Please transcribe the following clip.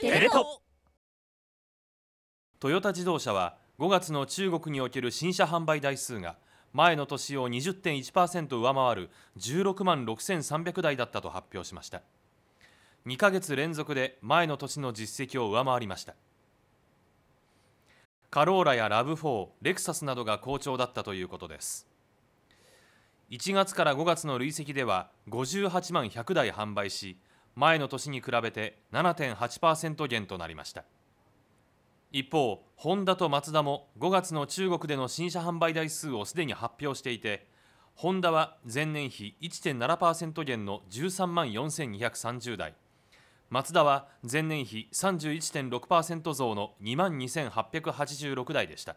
テレ東トヨタ自動車は5月の中国における新車販売台数が前の年を20.1%上回る16万6300台だったと発表しました2ヶ月連続で前の年の実績を上回りましたカローラやラブ4レクサスなどが好調だったということです1月から5月の累積では58万100台販売し前の年に比べて7.8%減となりました一方ホンダとマツダも5月の中国での新車販売台数をすでに発表していてホンダは前年比1.7%減の13万4230台マツダは前年比31.6%増の2万2886台でした